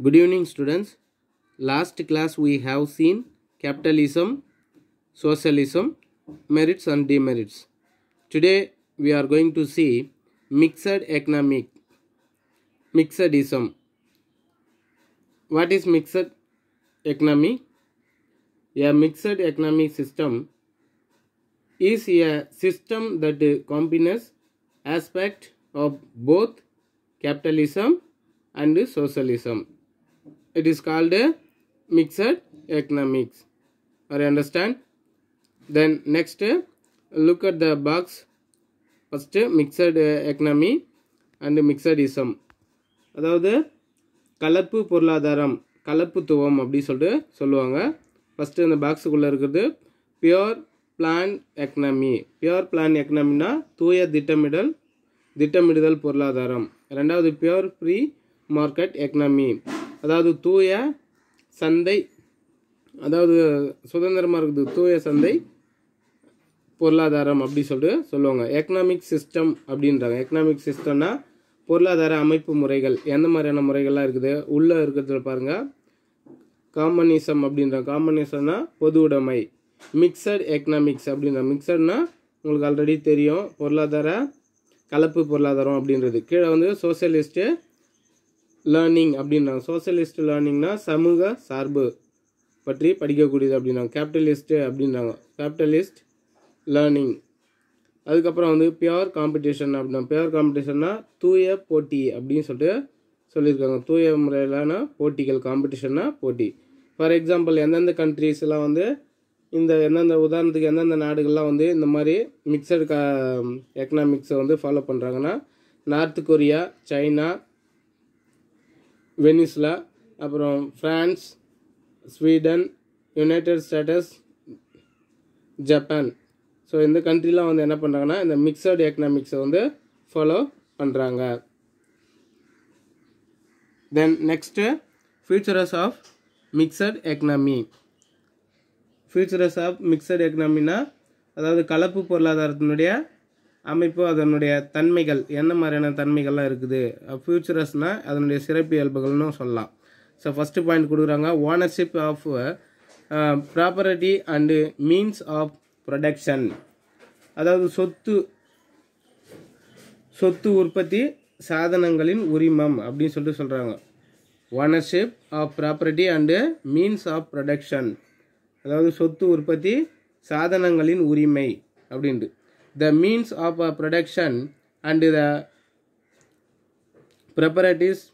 Good evening students. Last class we have seen capitalism, socialism, merits and demerits. Today we are going to see mixed economic, mixedism. What is mixed economy? A mixed economic system is a system that combines aspect of both capitalism and socialism. it is called a mixed economics are you understand then next look at the box first mixed economy and மிக்சடிசம் அதாவது கலப்பு பொருளாதாரம் கலப்புத்துவம் அப்படின்னு சொல்லிட்டு சொல்லுவாங்க first அந்த பாக்ஸுக்குள்ளே இருக்கிறது pure plan economy pure plan எக்கனாமினா தூய திட்டமிடல் திட்டமிடுதல் பொருளாதாரம் ரெண்டாவது பியோர் ஃப்ரீ மார்க்கெட் எக்கனாமி அதாவது தூய சந்தை அதாவது சுதந்திரமாக இருக்குது தூய சந்தை பொருளாதாரம் அப்படி சொல்லிட்டு சொல்லுவாங்க எக்கனாமிக் சிஸ்டம் அப்படின்றாங்க எக்கனாமிக் சிஸ்டம்னா பொருளாதார அமைப்பு முறைகள் எந்த மாதிரியான முறைகள்லாம் இருக்குது உள்ளே இருக்கிறதுல பாருங்கள் காமனிசம் அப்படின்ற காமனிசம்னா பொது உடைமை மிக்சட் எக்கனாமிக்ஸ் அப்படின்ற மிக்சட்னா உங்களுக்கு ஆல்ரெடி தெரியும் பொருளாதார கலப்பு பொருளாதாரம் அப்படின்றது கீழே வந்து சோசியலிஸ்ட்டு லேர்னிங் அப்படின்றாங்க சோசியலிஸ்ட் லேர்னிங்னா சமூக சார்பு பற்றி படிக்கக்கூடியது அப்படின்றாங்க கேபிட்டலிஸ்ட்டு அப்படின்னாங்க கேபிட்டலிஸ்ட் லேர்னிங் அதுக்கப்புறம் வந்து பியோர் காம்படிஷன் அப்படின்னா பியோர் காம்படிஷன்னா தூய போட்டி அப்படின்னு சொல்லிட்டு சொல்லியிருக்காங்க தூய முறையிலான போட்டிகள் காம்படிஷன்னா போட்டி ஃபார் எக்ஸாம்பிள் எந்தெந்த கண்ட்ரீஸ்லாம் வந்து இந்த எந்தெந்த உதாரணத்துக்கு எந்தெந்த நாடுகள்லாம் வந்து இந்த மாதிரி மிக்சடு கா எக்கனாமிக்ஸை வந்து ஃபாலோ பண்ணுறாங்கன்னா நார்த் கொரியா சைனா வெனிஸ்லா அப்புறம் France Sweden United States Japan so இந்த கண்ட்ரிலாம் வந்து என்ன பண்ணுறாங்கன்னா இந்த மிக்சடு எக்கனாமிக்ஸை வந்து ஃபாலோ பண்ணுறாங்க then next features of mixed economy features of mixed எக்கனாமின்னா அதாவது கலப்பு பொருளாதாரத்தினுடைய அமைப்பு அதனுடைய தன்மைகள் என்ன மாதிரியான தன்மைகள்லாம் இருக்குது ஃபியூச்சரஸ்னால் அதனுடைய சிறப்பு இயல்புகள்னு சொல்லலாம் ஸோ ஃபஸ்ட்டு பாயிண்ட் கொடுக்குறாங்க ownership of property and means of production அதாவது சொத்து சொத்து உற்பத்தி சாதனங்களின் உரிமம் அப்படின்னு சொல்லிட்டு சொல்கிறாங்க ownership of property and means of production அதாவது சொத்து உற்பத்தி சாதனங்களின் உரிமை அப்படின்ட்டு the means of production and the properties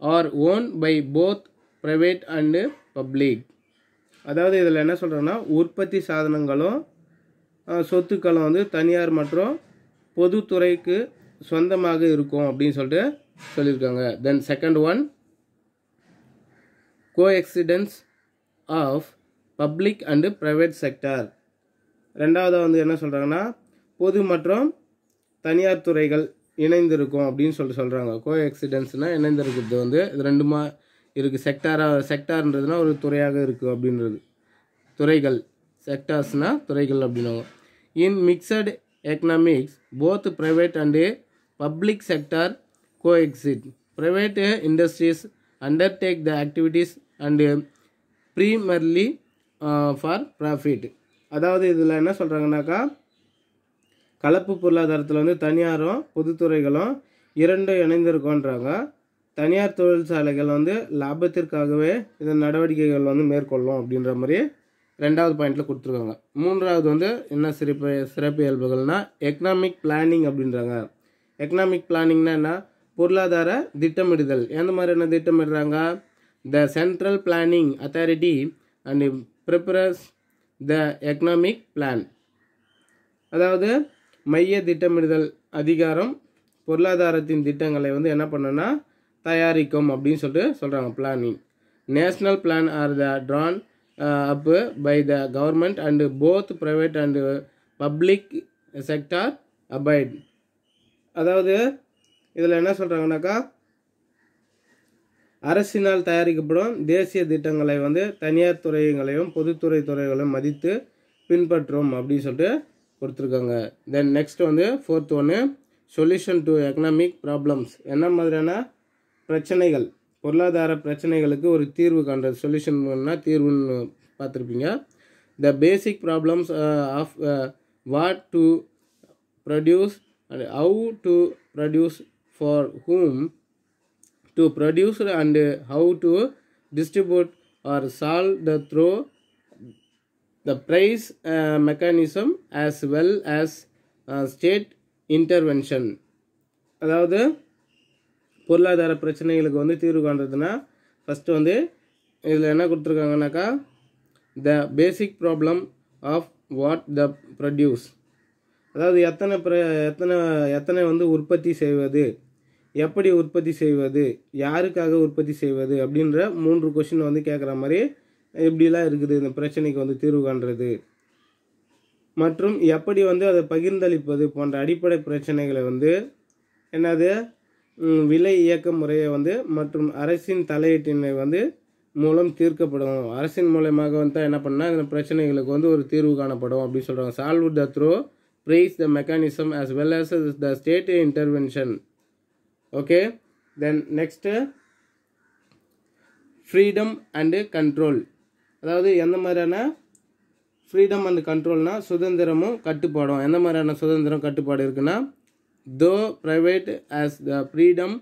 are owned by both private and public அதாவது இதில் என்ன சொல்கிறோன்னா உற்பத்தி சாதனங்களும் சொத்துக்களும் வந்து தனியார் மற்றும் பொதுத்துறைக்கு சொந்தமாக இருக்கும் அப்படின்னு சொல்லிட்டு சொல்லியிருக்காங்க then second one coexistence of public and private sector ரெண்டாவதாக வந்து என்ன சொல்கிறாங்கன்னா பொது மற்றும் தனியார் துறைகள் இணைந்திருக்கும் அப்படின்னு சொல்லிட்டு சொல்கிறாங்க கோ எக்ஸிடென்ட்ஸ்னால் இணைந்திருக்கிறது வந்து இது ரெண்டுமா இருக்குது செக்டாராக செக்டார்ன்றதுனா ஒரு துறையாக இருக்குது அப்படின்றது துறைகள் செக்டார்ஸ்னால் துறைகள் அப்படின்னாங்க in mixed economics both private and public sector coexist private industries undertake the activities and primarily for profit அதாவது இதில் என்ன சொல்கிறாங்கனாக்கா கலப்பு பொருளாதாரத்தில் வந்து தனியாரும் பொதுத்துறைகளும் இரண்டும் இணைந்திருக்கோன்றாங்க தனியார் தொழிற்சாலைகள் வந்து லாபத்திற்காகவே இந்த நடவடிக்கைகள் வந்து மேற்கொள்ளும் அப்படின்ற மாதிரி ரெண்டாவது பாயிண்டில் கொடுத்துருக்காங்க மூன்றாவது வந்து என்ன சிறப்பு சிறப்பு இயல்புகள்னால் எக்கனாமிக் பிளானிங் அப்படின்றாங்க எக்கனாமிக் பிளானிங்னா என்ன பொருளாதார திட்டமிடுதல் எந்த மாதிரி என்ன திட்டமிடுறாங்க the central planning authority and prepares the economic plan அதாவது மைய திட்டமிடுதல் அதிகாரம் பொருளாதாரத்தின் திட்டங்களை வந்து என்ன பண்ணுன்னா தயாரிக்கும் அப்படின்னு சொல்லிட்டு சொல்கிறாங்க planning national plan are the drawn up by the government and both private and public sector abide அதாவது இதில் என்ன சொல்கிறாங்கனாக்கா அரசினால் தயாரிக்கப்படும் தேசிய திட்டங்களை வந்து தனியார் துறைகளையும் பொதுத்துறை துறைகளையும் மதித்து பின்பற்றும் அப்படின்னு சொல்லிட்டு கொடுத்துருக்காங்க தென் நெக்ஸ்ட் வந்து ஃபோர்த் ஒன்று சொல்யூஷன் டு எக்கனாமிக் ப்ராப்ளம்ஸ் என்ன மாதிரியான பிரச்சனைகள் பொருளாதார பிரச்சனைகளுக்கு ஒரு தீர்வு காண்ற சொல்யூஷன் தீர்வுன்னு பார்த்துருப்பீங்க the basic problems of what to produce and how to produce for whom to produce and how to distribute are solved the through the price mechanism as well as state intervention அதாவது பொருளாதார பிரச்சனைகளுக்கு வந்து தீர்வு காண்றதுன்னா first வந்து இதில் என்ன கொடுத்துருக்காங்கனாக்கா the basic problem of what the produce அதாவது எத்தனை ப்ர எத்தனை எத்தனை வந்து உற்பத்தி செய்வது எப்படி உற்பத்தி செய்வது யாருக்காக உற்பத்தி செய்வது அப்படின்ற மூன்று கொஷின் வந்து கேட்குற மாதிரி எப்படிலாம் இருக்குது இந்த பிரச்சனைக்கு வந்து தீர்வு காண்றது மற்றும் எப்படி வந்து அதை பகிர்ந்தளிப்பது போன்ற அடிப்படை பிரச்சனைகளை வந்து என்னது விலை இயக்க முறையை வந்து மற்றும் அரசின் தலையீட்டினை வந்து மூலம் தீர்க்கப்படும் அரசின் மூலயமாக வந்து என்ன பண்ணால் இந்த பிரச்சனைகளுக்கு வந்து ஒரு தீர்வு காணப்படும் அப்படின்னு சொல்கிறாங்க solve the through price the mechanism as well as the state intervention okay then next freedom and control அதாவது எந்த மாதிரியான ஃப்ரீடம் அண்ட் கண்ட்ரோல்னால் சுதந்திரமும் கட்டுப்பாடும் எந்த மாதிரியான சுதந்திரம் கட்டுப்பாடு இருக்குன்னா though private as the freedom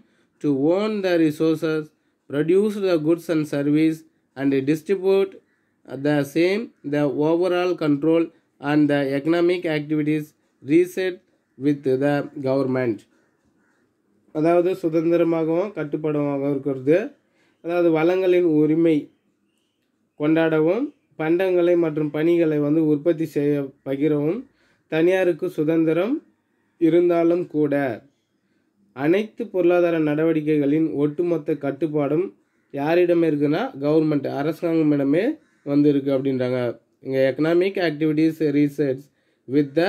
to own the resources produce the goods and service and distribute the same the overall control and the economic activities rests with the government அதாவது சுதந்திரமாகவும் கட்டுப்பாடமாகவும் இருக்கிறது அதாவது வளங்களின் உரிமை கொண்டாடவும் பண்டங்களை மற்றும் பணிகளை வந்து உற்பத்தி செய்ய பகிரவும் தனியாருக்கு சுதந்திரம் இருந்தாலும் கூட அனைத்து பொருளாதார நடவடிக்கைகளின் ஒட்டுமொத்த கட்டுப்பாடும் யாரிடமே இருக்குன்னா கவர்மெண்ட் அரசாங்கமிடமே வந்து இருக்குது அப்படின்றாங்க இங்கே economic activities research with the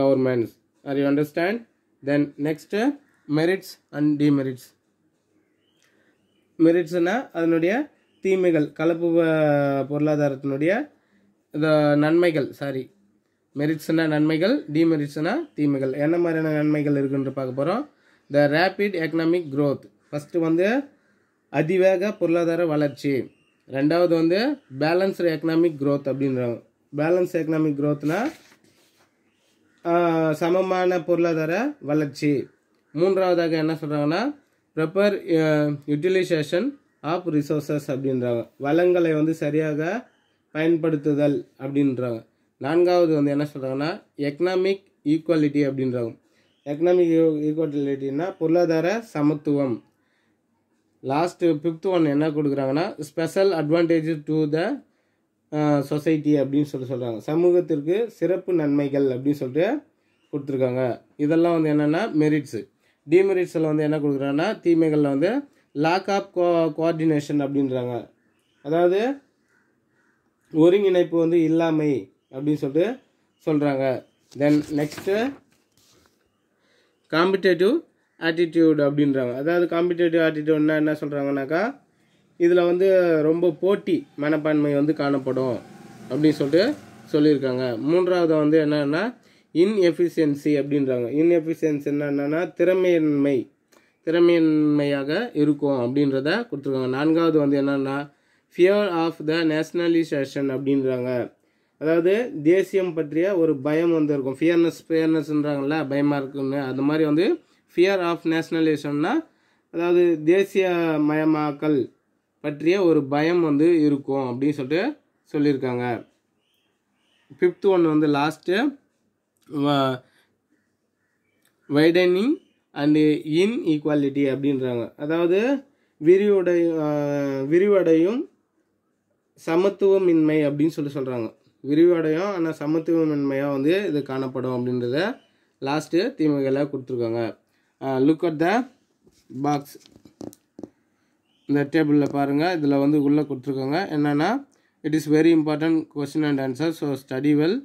governments are you understand then next merits and demerits மெரிட்ஸ்னால் அதனுடைய தீமைகள் கலப்பு பொருளாதாரத்தினுடைய நன்மைகள் சாரி மெரிட்ஸ்னால் நன்மைகள் டிமெரிட்ஸ்னால் தீமைகள் என்ன மாதிரியான நன்மைகள் இருக்குன்ற பார்க்க போகிறோம் the rapid economic growth first வந்து அதிவேக பொருளாதார வளர்ச்சி ரெண்டாவது வந்து பேலன்ஸ்டு எக்கனாமிக் க்ரோத் அப்படின்றாங்க பேலன்ஸ் எக்கனாமிக் க்ரோத்னா சமமான பொருளாதார வளர்ச்சி மூன்றாவதாக என்ன சொல்கிறாங்கன்னா ப்ரப்பர் யூட்டிலைசேஷன் ஆஃப் ரிசோர்ஸஸ் அப்படின்றாங்க வளங்களை வந்து சரியாக பயன்படுத்துதல் அப்படின்றாங்க நான்காவது வந்து என்ன சொல்கிறாங்கன்னா எக்கனாமிக் ஈக்குவாலிட்டி அப்படின்றாங்க எக்கனாமிக் ஈக்குவாலிட்டின்னா பொருளாதார சமத்துவம் லாஸ்ட்டு ஃபிஃப்த்து ஒன் என்ன கொடுக்குறாங்கன்னா special advantage to the society அப்படின்னு சொல்லி சொல்கிறாங்க சமூகத்திற்கு சிறப்பு நன்மைகள் அப்படின்னு சொல்லிட்டு கொடுத்துருக்காங்க இதெல்லாம் வந்து என்னென்னா மெரிட்ஸு டிமெரிட்ஸில் வந்து என்ன கொடுக்குறாங்கன்னா தீமைகளில் வந்து லேக் ஆஃப் கோ கோஆர்டினேஷன் அப்படின்றாங்க அதாவது ஒருங்கிணைப்பு வந்து இல்லாமை அப்படின்னு சொல்லிட்டு சொல்கிறாங்க தென் நெக்ஸ்ட்டு காம்படேட்டிவ் ஆட்டிடியூடு அப்படின்றாங்க அதாவது காம்படேட்டிவ் ஆட்டிடியூட்னா என்ன சொல்கிறாங்கனாக்கா இதில் வந்து ரொம்ப போட்டி மனப்பான்மை வந்து காணப்படும் அப்படின்னு சொல்லிட்டு சொல்லியிருக்காங்க மூன்றாவது வந்து என்னென்னா இன்எஃபிஷியன்சி அப்படின்றாங்க இன்எஃபிஷியன்சி என்னென்னா திறமையின்மை திறமையின்மையாக இருக்கும் அப்படின்றத கொடுத்துருக்காங்க நான்காவது வந்து என்னென்னா ஃபியர் ஆஃப் த நேஷ்னலைசேஷன் அப்படின்றாங்க அதாவது தேசியம் பற்றிய ஒரு பயம் வந்து இருக்கும் ஃபியர்னஸ் ஃபியர்னஸ்ன்றாங்கல்ல பயமாக இருக்குன்னு அது மாதிரி வந்து ஃபியர் ஆஃப் நேஷ்னலைசேஷன்னா அதாவது தேசிய மயமாக்கல் பற்றிய ஒரு பயம் வந்து இருக்கும் அப்படின்னு சொல்லிட்டு சொல்லியிருக்காங்க ஃபிஃப்த்து ஒன் வந்து last widening and inequality அப்படின்றாங்க அதாவது விரிவடையும் விரிவடையும் சமத்துவமின்மை அப்படின்னு சொல்லி சொல்கிறாங்க விரிவடையும் ஆனால் சமத்துவமின்மையாக வந்து இது காணப்படும் அப்படின்றத லாஸ்ட்டு தீமைகளாக கொடுத்துருக்காங்க லுக் அட் த பாக்ஸ் இந்த டேபிளில் பாருங்கள் இதில் வந்து உள்ளே கொடுத்துருக்காங்க என்னென்னா it is very important question and answer so study well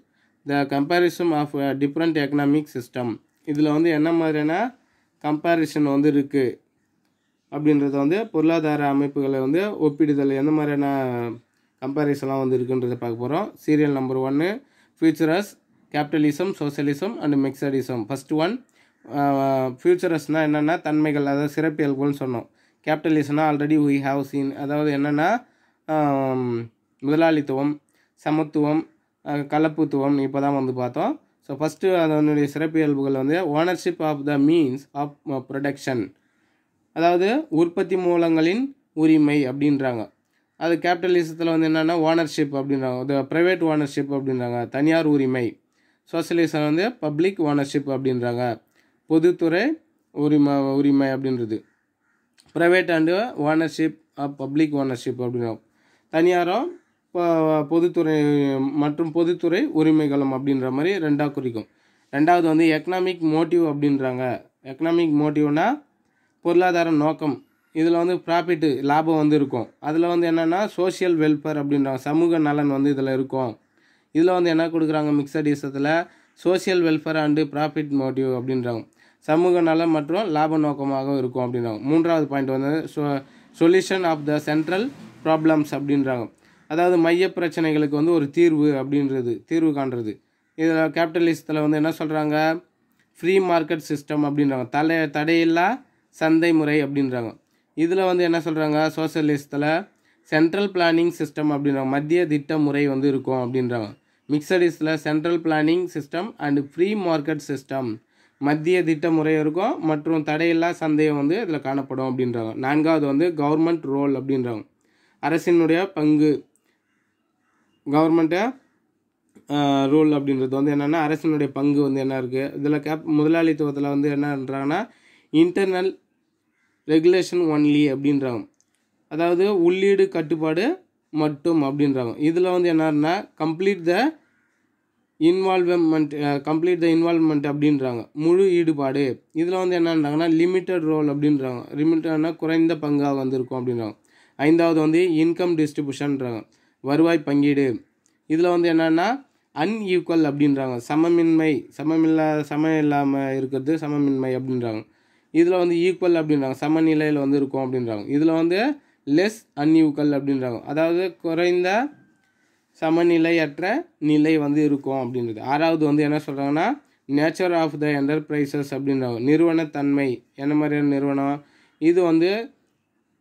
the comparison of different economic system இதில் வந்து என்ன மாதிரியான கம்பேரிசன் வந்து இருக்குது அப்படின்றத வந்து பொருளாதார அமைப்புகளை வந்து ஒப்பிடுதல் எந்த மாதிரியான கம்பேரிசன்லாம் வந்து இருக்குன்றதை பார்க்க போகிறோம் சீரியல் நம்பர் ஒன்று features capitalism socialism and mixedism first one ஃபியூச்சரஸ்னால் என்னென்னா தன்மைகள் அதாவது சிறப்பியல்புன்னு சொன்னோம் கேபிட்டலிசம்னா ஆல்ரெடி வி ஹாவ் சீன் அதாவது என்னென்னா um, முதலாளித்துவம் சமத்துவம் கலப்புத்துவம் இப்போ தான் வந்து பார்த்தோம் ஸோ ஃபஸ்ட்டு அதனுடைய சிறப்பியல்புகள் வந்து ownership of the means of production அதாவது உற்பத்தி மூலங்களின் உரிமை அப்படின்றாங்க அது கேபிட்டலிசத்தில் வந்து என்னென்னா ஓனர்ஷிப் அப்படின்றாங்க இது ப்ரைவேட் ஓனர்ஷிப் அப்படின்றாங்க தனியார் உரிமை சோசியலிசம் வந்து பப்ளிக் ஓனர்ஷிப் அப்படின்றாங்க பொதுத்துறை உரிமை உரிமை அப்படின்றது private and ownership of public ownership அப்படின்றாங்க தனியாரும் பொதுத்துறை மற்றும் பொதுத்துறை உரிமைகளம் அப்படின்ற மாதிரி ரெண்டாக குறிக்கும் ரெண்டாவது வந்து எக்கனாமிக் மோட்டிவ் அப்படின்றாங்க எக்கனாமிக் மோட்டிவ்னா பொருளாதார நோக்கம் இதில் வந்து ப்ராஃபிட்டு லாபம் வந்து இருக்கும் அதில் வந்து என்னென்னா சோஷியல் வெல்ஃபேர் அப்படின்றாங்க சமூக நலன் வந்து இதில் இருக்கும் இதில் வந்து என்ன கொடுக்குறாங்க மிக்சட் இசத்தில் social welfare and profit motive அப்படின்றாங்க சமூக நலம் மற்றும் லாப நோக்கமாக இருக்கும் அப்படின்றாங்க மூன்றாவது பாயிண்ட் வந்து சொ solution of the central problems அப்படின்றாங்க அதாவது மைய பிரச்சனைகளுக்கு வந்து ஒரு தீர்வு அப்படின்றது தீர்வு காண்றது இதில் கேபிட்டலிசத்தில் வந்து என்ன சொல்கிறாங்க ஃப்ரீ மார்க்கெட் சிஸ்டம் அப்படின்றாங்க தலை தடையில்லா சந்தை முறை அப்படின்றாங்க இதில் வந்து என்ன சொல்கிறாங்க சோசியலிஸ்டில் சென்ட்ரல் பிளானிங் சிஸ்டம் அப்படின்றாங்க மத்திய திட்ட முறை வந்து இருக்கும் அப்படின்றாங்க மிக்சடிஸில் central planning system and free market system மத்திய திட்ட முறை இருக்கும் மற்றும் தடையில்லா சந்தேகம் வந்து இதில் காணப்படும் அப்படின்றாங்க நான்காவது வந்து கவர்மெண்ட் ரோல் அப்படின்றாங்க அரசினுடைய பங்கு கவர்மெண்ட்டு ரோல் அப்படின்றது வந்து என்னென்னா அரசினுடைய பங்கு வந்து என்ன இருக்குது இதில் கேப் முதலாளித்துவத்தில் வந்து என்னன்றாங்கன்னா இன்டர்னல் ரெகுலேஷன் ஒன்லி அப்படின்றாங்க அதாவது உள்ளீடு கட்டுப்பாடு மட்டும் அப்படின்றாங்க இதில் வந்து என்னன்னா complete the involvement complete the involvement அப்படின்றாங்க முழு ஈடுபாடு இதில் வந்து என்னன்றாங்கன்னா லிமிட்டட் ரோல் அப்படின்றாங்க லிமிட்டட்னா குறைந்த பங்காக வந்திருக்கும் அப்படின்றாங்க ஐந்தாவது வந்து இன்கம் டிஸ்ட்ரிபியூஷன்றாங்க வருவாய் பங்கீடு இதில் வந்து என்னென்னா அன்ஈக்குவல் அப்படின்றாங்க சமமின்மை சமமில்லா சமம் இல்லாமல் இருக்கிறது சமமின்மை அப்படின்றாங்க இதில் வந்து ஈக்குவல் அப்படின்றாங்க சமநிலையில் வந்து இருக்கும் அப்படின்றாங்க இதில் வந்து லெஸ் அன்ஈக்குவல் அப்படின்றாங்க அதாவது குறைந்த சமநிலையற்ற நிலை வந்து இருக்கும் அப்படின்றது ஆறாவது வந்து என்ன சொல்கிறாங்கன்னா நேச்சர் ஆஃப் த என்டர்பிரைசஸ் அப்படின்றாங்க நிறுவனத்தன்மை என்ன மாதிரியான நிறுவனம் இது வந்து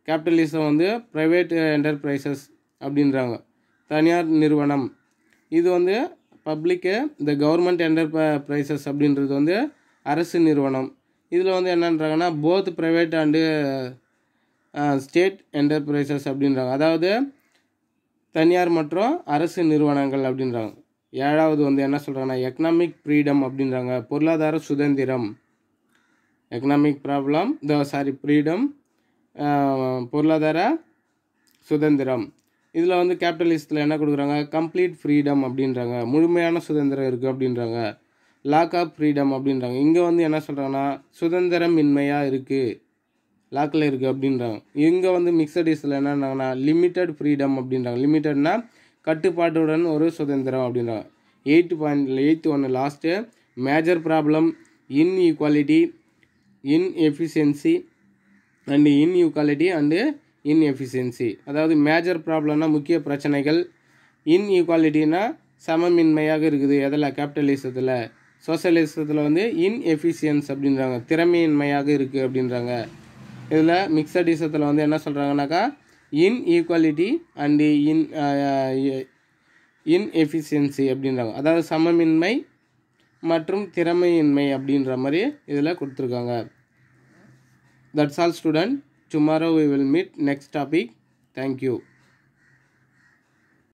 கேபிட்டலிசம் வந்து ப்ரைவேட் என்டர்பிரைசஸ் அப்படின்றாங்க தனியார் நிறுவனம் இது வந்து பப்ளிக்கு இந்த கவர்மெண்ட் என்டர்பிரைசஸ் அப்படின்றது வந்து அரசு நிறுவனம் இதில் வந்து என்னன்றாங்கன்னா both private and state enterprises அப்படின்றாங்க அதாவது தனியார் மற்றும் அரசு நிறுவனங்கள் அப்படின்றாங்க ஏழாவது வந்து என்ன சொல்கிறாங்கன்னா எக்கனாமிக் ஃப்ரீடம் அப்படின்றாங்க பொருளாதார சுதந்திரம் economic problem the sorry freedom பொருளாதார சுதந்திரம் இதில் வந்து கேபிட்டலிஸ்ட்டில் என்ன கொடுக்குறாங்க கம்ப்ளீட் ஃப்ரீடம் அப்படின்றாங்க முழுமையான சுதந்திரம் இருக்குது அப்படின்றாங்க லாக் ஆஃப் ஃப்ரீடம் அப்படின்றாங்க இங்கே வந்து என்ன சொல்கிறாங்கன்னா சுதந்திரம் இன்மையாக இருக்குது லாக்கில் இருக்குது அப்படின்றாங்க இங்கே வந்து மிக்சடிஸில் என்னன்னாங்கன்னா லிமிட்டட் ஃப்ரீடம் அப்படின்றாங்க லிமிட்டட்னா கட்டுப்பாட்டுடன் ஒரு சுதந்திரம் அப்படின்றாங்க எயிட் பாயிண்ட் எயித்து ஒன்று last major problem inequality inefficiency and inequality and inefficiency அதாவது மேஜர் ப்ராப்ளம்னா முக்கிய பிரச்சனைகள் இன்இக்வாலிட்டினா சமமின்மையாக இருக்குது எதில் கேபிட்டலிசத்தில் சோசியலிசத்தில் வந்து இன்எஃபிஷியன்ஸ் அப்படின்றாங்க திறமையின்மையாக இருக்குது அப்படின்றாங்க இதில் மிக்சடிசத்தில் வந்து என்ன சொல்கிறாங்கனாக்கா இன்இக்வாலிட்டி அண்ட் இன் இன்எஃபிஷியன்சி அப்படின்றாங்க அதாவது சமமின்மை மற்றும் திறமையின்மை அப்படின்ற மாதிரி இதில் கொடுத்துருக்காங்க that's all student Tomorrow we will meet next topic. Thank you.